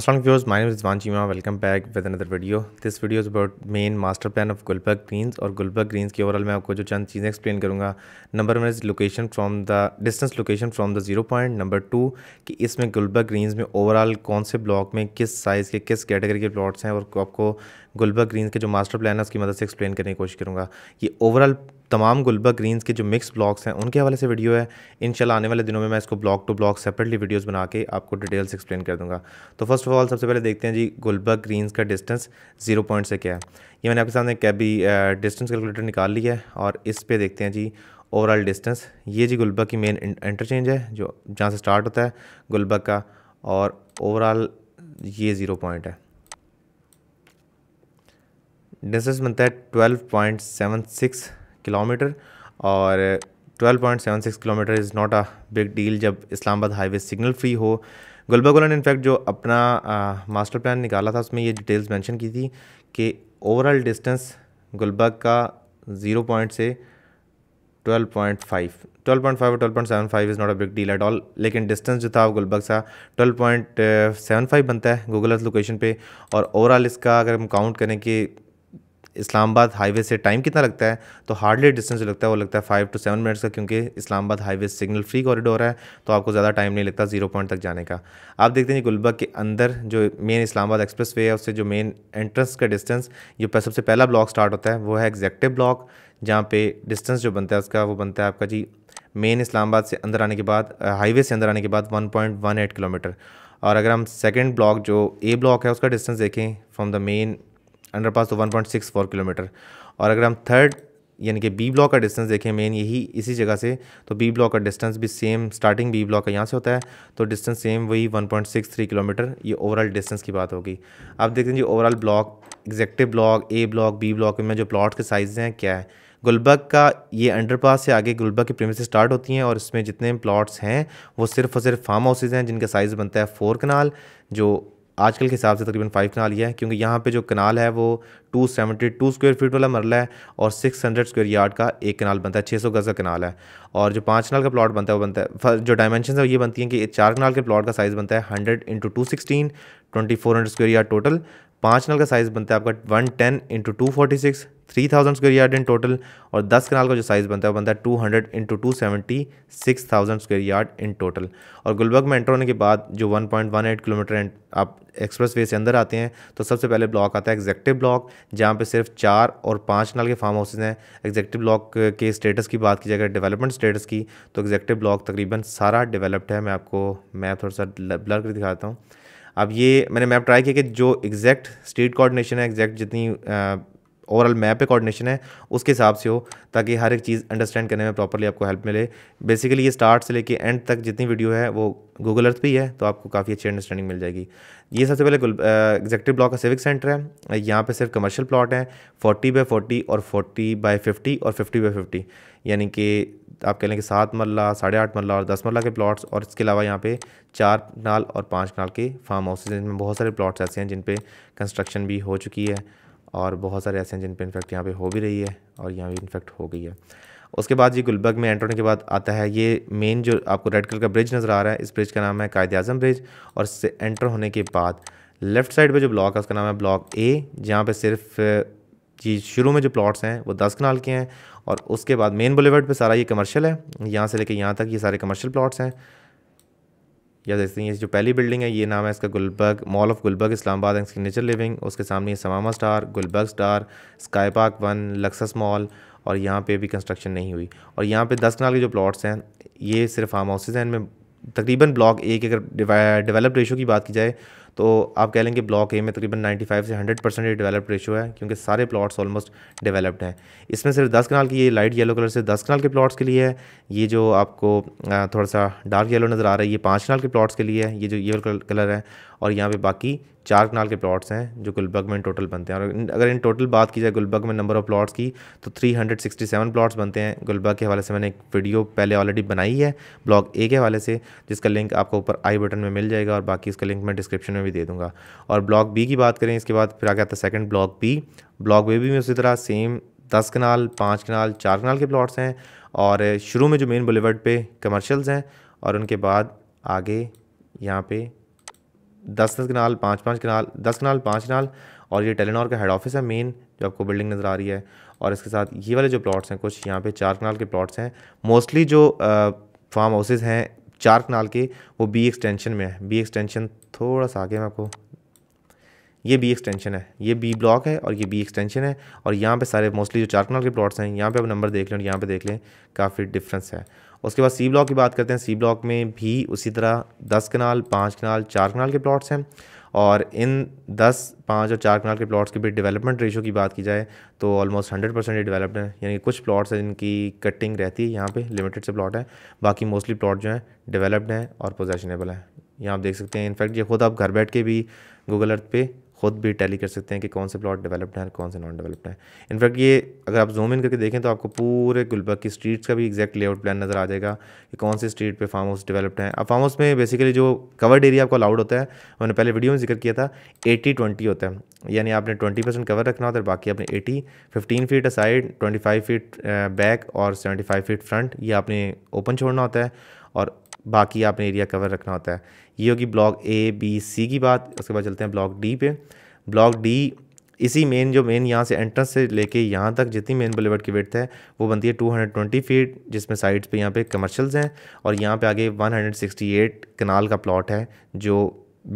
Assalamu viewers, माइन Rizwan Cheema welcome back with another video this video is about main master plan of Gulberg of और Gulberg greens की overall मैं आपको जो चंद चीज़ें एक्सप्लेन करूँगा number one is location from the distance location from the zero point number two कि इसमें Gulberg Greens में ओवरऑल कौन से ब्लॉक में किस साइज़ के किस कैटेगरी के प्लॉट्स हैं और आपको गुलबर्ग ग्रीन्स के जो मास्टर प्लान है उसकी मदद से एक्सप्लेन करने की कोशिश करूँगा ये ओवरऑल तमाम गुलबा ग्रीन्स के जो मिक्स ब्लॉक्स हैं उनके हवाले से वीडियो है इन आने वाले दिनों में मैं इसको block to block separately videos बना के आपको डिटेल्स एक्सप्लेन कर दूंगा तो फर्स्ट ऑफ ऑल सबसे पहले देखते हैं जी गुलबा ग्रीन्स का डिस्टेंस जीरो पॉइंट से क्या है ये मैंने आपके सामने कैबी डिस्टेंस कैलकुलेटर निकाल लिया है और इस पर देखते हैं जी ओवरऑल डिस्टेंस ये जी गुलबा की मेन इंटरचेंज है जो जहाँ से स्टार्ट होता है गुलबा का और ओवरऑल ये ज़ीरो पॉइंट है डिस्टेंस बनता है twelve point seven six kilometre और 12.76 kilometre is not a big deal जब इस्लामाबाद हाईवे सिग्नल फ्री हो गुलबर्गोला ने इनफैक्ट जो अपना मास्टर प्लान निकाला था उसमें ये डिटेल्स मेंशन की थी कि ओवरऑल डिस्टेंस गुलबर्ग का ज़ीरो पॉइंट से 12.5 12.5 और 12.75 is not a big deal at all लेकिन डिस्टेंस जो था गुलबर्ग सा 12.75 बनता है गूगल अर्थ लोकेशन पे और ओवरऑल इसका अगर हम काउंट करें कि इस्लामाबाद हाईवे से टाइम कितना लगता है तो हार्डली डिस्टेंस जो लगता है वो लगता है फाइव टू सेवन मिनट्स का क्योंकि Islamabad highway signal free corridor है तो आपको ज़्यादा टाइम नहीं लगता जीरो पॉइंट तक जाने का आप देखते हैं गुलबर्ग के अंदर जो मेन इस्लामाबाद एक्सप्रेस वे है उससे जो मेन एंट्रेंस का डिस्टेंस जो सबसे पहला ब्लॉक स्टार्ट होता है वो है एग्जैक्टिव ब्लॉक जहाँ पे डिस्टेंस जो बनता है उसका वो बनता है आपका जी मेन इस्लामाबाद से अंदर आने के बाद हाईवे से अंदर आने के बाद 1.18 किलोमीटर और अगर हम सेकंड ब्लॉक जो ए ब्लॉक है उसका डिस्टेंस देखें from the main underpass तो one point six four kilometre और अगर हम थर्ड यानी कि बी ब्लॉक का डिस्टेंस देखें मेन यही इसी जगह से तो बी ब्लॉक का डिस्टेंस भी सेम स्टार्टिंग बी ब्लॉक का यहाँ से होता है तो डिस्टेंस सेम वही 1.63 किलोमीटर ये ओवरऑल डिस्टेंस की बात होगी अब देख हैं जी overall block executive block A block B block में जो प्लॉट के साइज़ हैं क्या है गुलबर्ग का ये अंडरपास से आगे गुलबर्ग की प्रेमिस स्टार्ट होती हैं और इसमें जितने प्लॉट्स हैं वो सिर्फ और सिर्फ फार्म हाउसेज़ हैं जिनका साइज़ बनता है फोर कनाल जो आजकल के हिसाब से तकरीबन फाइव कनाल ये है क्योंकि यहाँ पे जो कनाल है वो two seventy two square feet वाला मरला है और सिक्स हंड्रेड स्क्वेयर यार्ड का एक कनाल बनता है छः सौ गज़ का कनाल है और जो पाँच कनाल का प्लॉट बनता है वो बनता है जो डायमेंशन है ये बनती हैं कि चार कनाल के प्लॉट का साइज़ बनता है hundred into two sixteen twenty four hundred square yard total पाँच नल का साइज़ बनता है आपका one ten into two forty six three thousand square yard in total और दस कनाल का जो साइज़ बनता है वो बनता है two hundred into two seventy six thousand square yard in total और गुलबर्ग में एंटर होने के बाद जो one point one eight kilometre आप एक्सप्रेस वे से अंदर आते हैं तो सबसे पहले ब्लॉक आता है एग्जेक्टिव ब्लॉक जहाँ पर सिर्फ चार और पाँच नाल के फार्म हाउसेज हैं एग्जेक्टिव ब्लॉक के स्टेटस की बात की जाए अगर डेवलपमेंट स्टेटस की तो एग्जेक्टिव ब्लॉक तकरीबन सारा डेवलप्ड है मैं आपको मैं थोड़ा सा ब्लर कर दिखाता हूँ अब ये मैंने मैप ट्राई किया कि जो एग्जैक्ट स्टेट कोऑर्डिनेशन है एग्जैक्ट जितनी ओवरऑल मैप पे कोऑर्डिनेशन है उसके हिसाब से हो ताकि हर एक चीज़ अंडरस्टैंड करने में प्रॉपरली आपको हेल्प मिले बेसिकली ये स्टार्ट से लेके एंड तक जितनी वीडियो है वो गूगल अर्थ पर ही है तो आपको काफ़ी अच्छी अंडरस्टैंडिंग मिल जाएगी ये सबसे पहले एग्जेक्टिव ब्लॉक का सिविक सेंटर है यहाँ पर सिर्फ कमर्शियल प्लॉट है फोर्टी बाई फोर्टी और फोर्टी बाई फिफ्टी और फिफ्टी बाई फिफ्टी यानी कि आप कह लें कि सात मरला साढ़े आठ मरला और दस मरला के प्लॉट्स और इसके अलावा यहाँ पे चार नाल और पाँच नाल के फार्म हाउसेज में बहुत सारे प्लॉट्स ऐसे हैं जिन पे कंस्ट्रक्शन भी हो चुकी है और बहुत सारे ऐसे हैं जिन पर इन्फेक्ट यहाँ पे हो भी रही है और यहाँ भी इन्फेक्ट हो गई है उसके बाद ये गुलबर्ग में एंटर होने के बाद आता है ये मेन जो आपको रेड कलर का ब्रिज नज़र आ रहा है इस ब्रिज का नाम है कायद अजम ब्रिज और इससे एंटर होने के बाद लेफ़्ट साइड पे जो ब्लॉक है उसका नाम है ब्लॉक ए जहाँ पे सिर्फ ये शुरू में जो प्लॉट्स हैं वो दस कनाल के हैं और उसके बाद मेन बुलेवर्ड पर सारा ये कमर्शल है यहाँ से लेकर यहाँ तक ये सारे कमर्शल प्लाट्स हैं या देखते हैं ये जो पहली बिल्डिंग है ये नाम है इसका Gulberg mall of Gulberg Islamabad and signature living उसके सामने Samama star Gulberg star sky park one luxus mall और यहाँ पे भी कंस्ट्रक्शन नहीं हुई और यहाँ पे दस कनाल के जो प्लॉट्स हैं ये सिर्फ फार्म हाउसेज हैं इनमें तकरीबन ब्लॉक एक अगर डेवलप रेशो की बात की जाए तो आप कह लेंगे ब्लॉक ए में तकरीबन 95 से 100 परसेंट ये डेवलप्ड रेशो है क्योंकि सारे प्लॉट्स ऑलमोस्ट डेवलप्ड हैं इसमें सिर्फ दस कनाल की ये लाइट येलो कलर से दस कनाल के प्लॉट्स के लिए है ये जो आपको थोड़ा सा डार्क येलो नज़र आ रहा है ये पाँच कनाल के प्लॉट्स के लिए है ये जो येलो कलर है और यहाँ पे बाकी चार कनाल के प्लॉट्स हैं जो गुलबर्ग में टोटल बनते हैं और अगर इन टोटल बात की जाए गुलबर्ग में नंबर ऑफ़ प्लॉट्स की तो 367 प्लॉट्स बनते हैं गुलबर्ग के हवाले से मैंने एक वीडियो पहले ऑलरेडी बनाई है ब्लॉग ए के हवाले से जिसका लिंक आपको ऊपर आई बटन में मिल जाएगा और बाकी इसका लिंक मैं डिस्क्रिप्शन में भी दे दूँगा और ब्लॉक बी की बात करें इसके बाद फिर आ गया था सेकेंड ब्लॉक बी बे बी में उसी तरह सेम दस कनाल पाँच कनाल चार कनाल के प्लॉट्स हैं और शुरू में जो मेन बुलेवर्ड पे कमर्शल्स हैं और उनके बाद आगे यहाँ पे दस दस कनाल पाँच पाँच कनाल दस कनाल पाँच कनाल और ये टेलीनॉर का हेड ऑफिस है मेन जो आपको बिल्डिंग नज़र आ रही है और इसके साथ ये वाले जो प्लॉट्स हैं कुछ यहाँ पे चार कनाल के प्लॉट्स हैं मोस्टली जो फार्म हाउसेज हैं चार कनाल के वो बी एक्सटेंशन में है बी एक्सटेंशन थोड़ा सा आगे मैं आपको ये बी एक्सटेंशन है ये बी ब्लॉक है और ये बी एक्सटेंशन है और यहाँ पे सारे मोस्टली जो चार कनाल के प्लॉट्स हैं यहाँ पे आप नंबर देख लें और यहाँ पे देख लें काफ़ी डिफरेंस है उसके बाद सी ब्लॉक की बात करते हैं सी ब्लॉक में भी उसी तरह दस कनाल पाँच कनाल चार कनाल के प्लॉट्स हैं और इन दस पाँच और चार कनाल के प्लॉट्स के भी डेवलपमेंट रेशो की बात की जाए तो ऑलमोस्ट हंड्रेड परसेंट डेवलप्ड है यानी कुछ प्लॉट्स हैं जिनकी कटिंग रहती है यहाँ पे लिमिटेड से प्लॉट है बाकी मोस्टली प्लॉट जो हैं डेवलप्ड हैं और पोजेशनेबल हैं यहाँ आप देख सकते हैं इनफैक्ट ये खुद आप घर बैठ के भी गूगल अर्थ पे खुद भी टैली कर सकते हैं कि कौन से प्लॉट डेवलप्ड हैं और कौन से नॉन डेवलप्ड हैं इनफैक्ट ये अगर आप जूम इन करके देखें तो आपको पूरे गुलबर्ग की स्ट्रीट्स का भी एग्जैक्ट लेआउट प्लान नज़र आ जाएगा कि कौन से स्ट्रीट पे फार्म हाउस डेवलप्ड हैं अब फार्म हाउस में बेसिकली जो कवर्ड एरिया आपको अलाउड होता है मैंने पहले वीडियो में जिक्र किया था एटी ट्वेंटी होता है यानी आपने ट्वेंटी परसेंट कवर रखना होता है बाकी आपने eighty fifteen feet side twenty five feet back और सेवेंटी फाइव फीट फ्रंट ये आपने ओपन छोड़ना होता है और बाकी आपने एरिया कवर रखना होता है ये होगी ब्लॉक ए बी सी की बात उसके बाद चलते हैं ब्लॉक डी पे ब्लॉक डी इसी मेन जो मेन यहाँ से एंट्रेंस से लेके यहाँ तक जितनी मेन बुलेवर्ड की वेट है वो बनती है 220 फीट जिसमें साइड्स पे यहाँ पे कमर्शियल्स हैं और यहाँ पे आगे 168 कनाल का प्लॉट है जो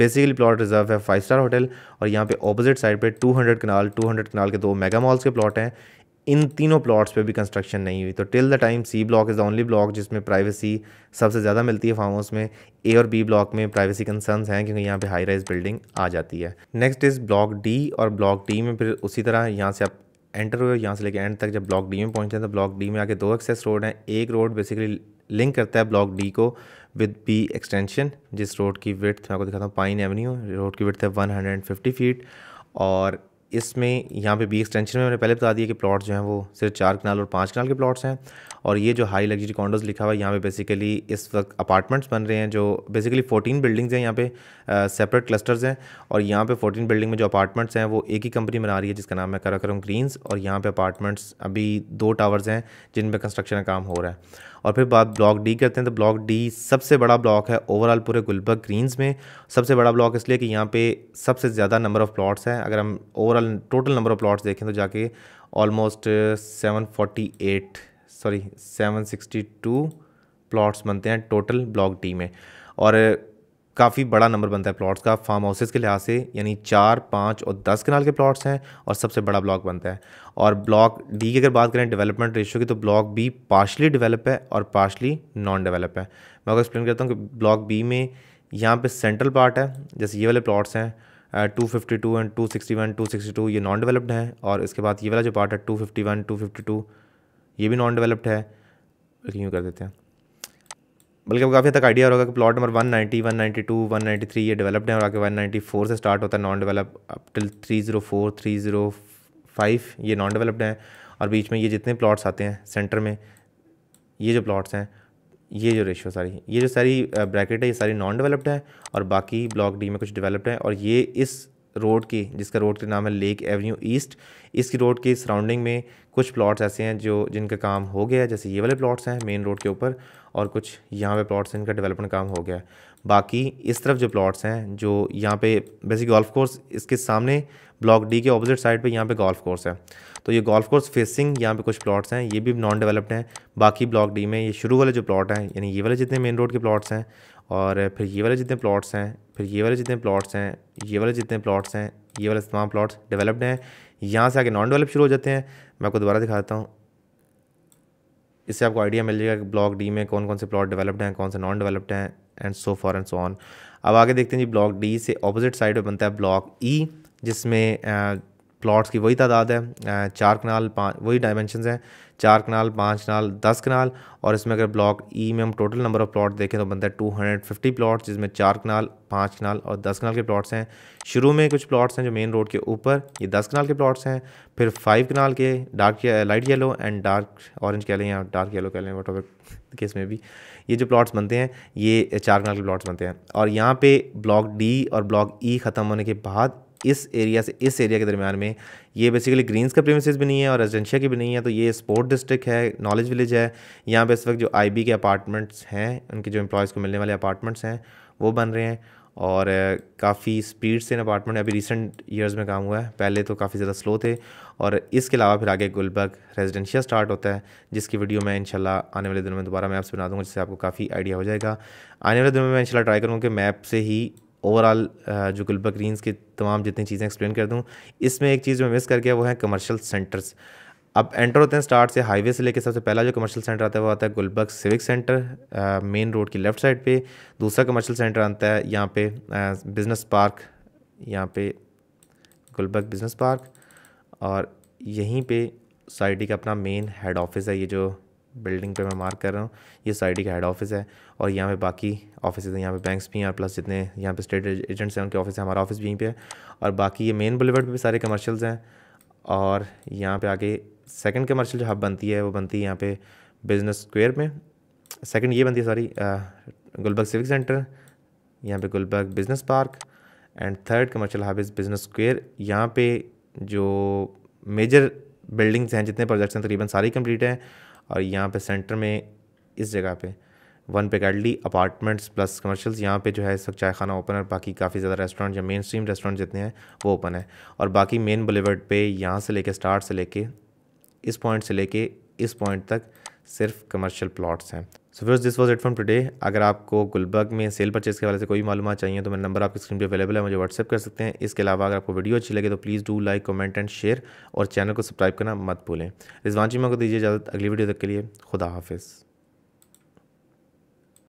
बेसिकली प्लॉट रिजर्व है फाइव स्टार होटल और यहाँ पे ऑपोजिट साइड पे 200 कनाल 200 कनाल के दो मेगा मॉल्स के प्लॉट हैं इन तीनों प्लॉट्स पे भी कंस्ट्रक्शन नहीं हुई तो till the time C block is the only block जिसमें प्राइवेसी सबसे ज़्यादा मिलती है फार्म हाउस में ए और बी ब्लॉक में प्राइवेसी कंसर्न्स हैं क्योंकि यहाँ पे हाई राइज बिल्डिंग आ जाती है नेक्स्ट इज़ ब्लॉक डी और ब्लॉक डी में फिर उसी तरह यहाँ से आप एंटर हुए यहाँ से लेकर एंड तक जब ब्लॉक डी में पहुँचते हैं तो ब्लॉक डी में आके दो एक्सेस रोड हैं एक रोड बेसिकली लिंक करता है ब्लॉक डी को विद बी एक्सटेंशन जिस रोड की विथ मैं आपको दिखाता हूँ पाइन एवेन्यू रोड की विथ है वन फीट और इसमें यहाँ पे बी एक्सटेंशन में मैंने पहले बता दिया कि प्लॉट जो हैं वो सिर्फ चार कनाल और पाँच कनाल के प्लॉट्स हैं और ये जो हाई लग्जरी कॉन्डोज लिखा हुआ है यहाँ पे बेसिकली इस वक्त अपार्टमेंट्स बन रहे हैं जो बेसिकली 14 बिल्डिंग्स हैं यहाँ पे सेपरेट क्लस्टर्स हैं और यहाँ पे 14 बिल्डिंग में जो अपार्टमेंट्स हैं वो एक ही कंपनी बना रही है जिसका नाम है कराकरम ग्रीन्स और यहाँ पर अपार्टमेंट्स अभी दो टावर्स हैं जिन पर कंस्ट्रक्शन का काम हो रहा है और फिर बात ब्लॉक डी करते हैं तो ब्लॉक डी सबसे बड़ा ब्लॉक है ओवरऑल पूरे गुलबर्ग ग्रीन्स में सबसे बड़ा ब्लॉक इसलिए कि यहाँ पे सबसे ज़्यादा नंबर ऑफ़ प्लॉट्स हैं अगर हम overall total number of plots देखें तो जाके almost seven forty eight sorry 762 plots बनते हैं टोटल ब्लॉक डी में और काफ़ी बड़ा नंबर बनता है प्लॉट्स का फार्म हाउसेज़ के लिहाज से यानी चार पाँच और दस कनाल के प्लॉट्स हैं और सबसे बड़ा ब्लॉक बनता है और ब्लॉक डी की अगर बात करें डेवलपमेंट रेशियो की तो ब्लॉक बी पार्शली डेवलप है और पार्शली नॉन डेवलप है मैं आपको एक्सप्लेन करता हूँ कि ब्लॉक बी में यहाँ पे सेंट्रल पार्ट है जैसे ये वाले प्लॉट्स हैं two fifty two and two sixty one two sixty two ये नॉन डेवलप्ड हैं और इसके बाद ये वाला जो पार्ट है two fifty one two fifty two ये भी नॉन डेवलप्ड है लेकिन यूँ कर देते हैं बल्कि आपको काफ़ी तक आइडिया होगा कि प्लॉट नंबर 190, 192, 193 ये डेवलप्ड है और आगे 194 से स्टार्ट होता है नॉन डेवलप अप टिल 304, 305 ये नॉन डेवलप्ड हैं और बीच में ये जितने प्लॉट्स आते हैं सेंटर में ये जो प्लॉट्स हैं ये जो रेशियो सारी ये जो सारी ब्रैकेट uh, है ये सारी नॉन डेवलप्ड है और बाकी ब्लॉक डी में कुछ डेवलप्ड है और ये इस रोड की जिसका रोड का नाम है लेक एवेन्यू ईस्ट इसकी रोड की सराउंडिंग में कुछ प्लॉट्स ऐसे हैं जो जिनका काम हो गया है जैसे ये वाले प्लॉट्स हैं मेन रोड के ऊपर और कुछ यहाँ पे प्लॉट्स हैं इनका डेवलपमेंट काम हो गया है बाकी इस तरफ जो प्लॉट्स हैं जो यहाँ पे बेसिक गोल्फ कोर्स इसके सामने ब्लॉक डी के ऑपोजिट साइड पे यहाँ पे गोल्फ कोर्स है तो ये गोल्फ कोर्स फेसिंग यहाँ पे कुछ प्लॉट्स हैं ये भी नॉन डेवलप्ड हैं बाकी ब्लॉक डी में ये शुरू वाले जो प्लॉट हैं यानी ये वाले जितने मेन रोड के प्लॉट्स हैं और फिर ये वाले जितने प्लॉट्स हैं फिर ये वाले जितने प्लॉट्स हैं ये वाले जितने प्लॉट्स हैं ये वाले तमाम प्लॉट्स डेवलप्ड हैं यहाँ से आगे नॉन डेवलप शुरू हो जाते हैं मैं आपको दोबारा दिखाता हूँ इससे आपको आइडिया मिल जाएगा कि ब्लॉक डी में कौन कौन से प्लॉट डेवलप्ड हैं कौन से नॉन डेवलप्ड हैं and so forth and so on अब आगे देखते हैं जी ब्लॉक डी से अपोजिट साइड पर बनता है ब्लॉक ई e, जिसमें प्लॉट्स की वही तादाद है चार कनाल पाँच वही डायमेंशन हैं चार कनाल पाँच कनाल दस कनाल और इसमें अगर ब्लॉक ई e में हम टोटल नंबर ऑफ़ प्लॉट देखें तो बनता है टू हंड्रेड फिफ्टी प्लाट्स जिसमें चार कनाल पाँच कनाल और दस कनाल के प्लॉट्स हैं शुरू में कुछ प्लॉट्स हैं जो मेन रोड के ऊपर ये दस कनाल के प्लॉट्स हैं फिर फाइव कनाल के dark light yellow and dark orange कह लें या डार्क येलो कह लें वट एवर केस में भी ये जो प्लॉट्स बनते हैं ये चार कनाल के प्लॉट्स बनते हैं और यहाँ पे ब्लॉक डी और ब्लॉक ई e ख़त्म होने के बाद इस एरिया से इस एरिया के दरमियान में ये बेसिकली ग्रीन्स का प्रेमिसेस भी नहीं है और रेजिडेंशिया की भी नहीं है तो ये स्पोर्ट डिस्ट्रिक्ट है नॉलेज विलेज है यहाँ पर इस वक्त जो आई के अपार्टमेंट्स हैं उनके जो एम्प्लॉयज़ को मिलने वाले अपार्टमेंट्स हैं वो बन रहे हैं और काफ़ी स्पीड से इन अपार्टमेंट अभी रिसेंट ईयर्स में काम हुआ है पहले तो काफ़ी ज़्यादा स्लो थे और इसके अलावा फिर आगे गुलबर्ग रेजिडेंशियल स्टार्ट होता है जिसकी वीडियो मैं इंशाल्लाह आने वाले दिनों में दोबारा मैप्स बना दूँगा जिससे आपको काफ़ी आइडिया हो जाएगा आने वाले दिनों में मैं इंशाल्लाह ट्राई करूँगा कि मैप से ही ओवरऑल uh, जो गुलबा ग्रीन्स की तमाम जितनी चीज़ें एक्सप्लेन कर दूँ इसमें एक चीज़ में मिस कर गया वो है कमर्शियल सेंटर्स अब एंटर होते हैं स्टार्ट से हाईवे से लेकर सबसे पहला जो कमर्शियल सेंटर आता है वो आता है Gulberg civic centre main road की लेफ्ट साइड पे दूसरा कमर्शियल सेंटर आता है यहाँ पे बिज़नेस uh, पार्क यहाँ पे गुलबर्ग बिज़नेस पार्क और यहीं पे सोसाइटी का अपना मेन हेड ऑफिस है ये जो बिल्डिंग पे मैं मार्क कर रहा हूँ ये सोसाइटी का हेड ऑफिस है और यहाँ पे बाकी ऑफिस हैं यहाँ पे बैंक्स भी हैं और प्लस जितने यहाँ पे स्टेट एजेंट्स हैं उनके ऑफिस है हमारा ऑफिस भी यहीं पे है और बाकी ये मेन बुलेवर्ड पे भी सारे कमर्शियल्स हैं और यहाँ पे आगे सेकंड कमर्शियल जो हब बनती है वो बनती है यहाँ पे बिजनेस स्क्वेयर में सेकंड ये बनती है सॉरी गुलबर्ग सिविक सेंटर यहाँ पे Gulberg business park and third commercial hub is business square यहाँ पे जो मेजर बिल्डिंग्स हैं जितने प्रोजेक्ट्स हैं तकरीबन सारी कंप्लीट हैं और यहाँ पे सेंटर में इस जगह पे वन पे कैडली अपार्टमेंट्स प्लस कमर्शियल्स यहाँ पे जो है इस वक्त चाय खाना ओपन है और बाकी काफ़ी ज़्यादा रेस्टोरेंट या मेन स्ट्रीम रेस्टोरेंट जितने हैं वो ओपन है और बाकी मेन बुलेवर्ड पे यहाँ से लेके स्टार्ट से लेके इस पॉइंट से लेके इस पॉइंट तक सिर्फ कमर्शियल प्लॉट्स हैं so friends this was it from today अगर आपको गुलबर्ग में सेल परचेज के वाले से कोई मालूम चाहिए तो मेरा नंबर आपकी स्क्रीन पे अवेलेबल है मुझे व्हाट्सअप कर सकते हैं इसके अलावा अगर आपको वीडियो अच्छी लगे तो please do like comment and share और चैनल को सब्सक्राइब करना मत भूलें रिजवान चीमा को दीजिए इजाज़त अगली वीडियो तक के लिए खुदा हाफिज़